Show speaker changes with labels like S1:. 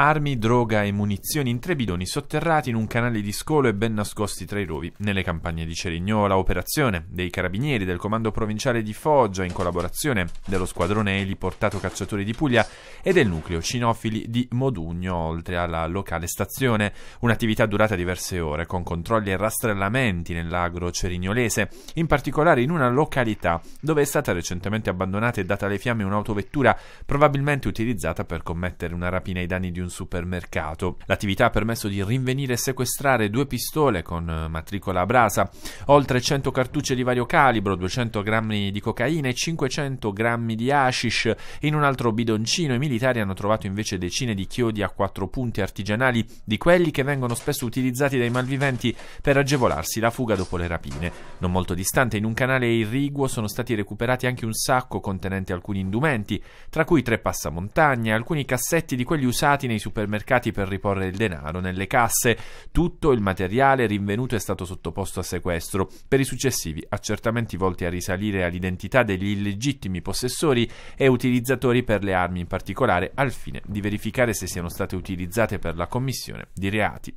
S1: armi, droga e munizioni in tre bidoni sotterrati in un canale di scolo e ben nascosti tra i rovi. Nelle campagne di Cerignola, operazione dei carabinieri del comando provinciale di Foggia in collaborazione dello squadrone eliportato cacciatori di Puglia e del nucleo cinofili di Modugno, oltre alla locale stazione. Un'attività durata diverse ore, con controlli e rastrellamenti nell'agro cerignolese, in particolare in una località dove è stata recentemente abbandonata e data alle fiamme un'autovettura probabilmente utilizzata per commettere una rapina ai danni di un un supermercato. L'attività ha permesso di rinvenire e sequestrare due pistole con eh, matricola a brasa, oltre 100 cartucce di vario calibro, 200 grammi di cocaina e 500 grammi di hashish. In un altro bidoncino i militari hanno trovato invece decine di chiodi a quattro punti artigianali, di quelli che vengono spesso utilizzati dai malviventi per agevolarsi la fuga dopo le rapine. Non molto distante, in un canale irriguo sono stati recuperati anche un sacco contenente alcuni indumenti, tra cui tre passamontagne, alcuni cassetti di quelli usati nei supermercati per riporre il denaro nelle casse. Tutto il materiale rinvenuto è stato sottoposto a sequestro per i successivi accertamenti volti a risalire all'identità degli illegittimi possessori e utilizzatori per le armi in particolare al fine di verificare se siano state utilizzate per la commissione di reati.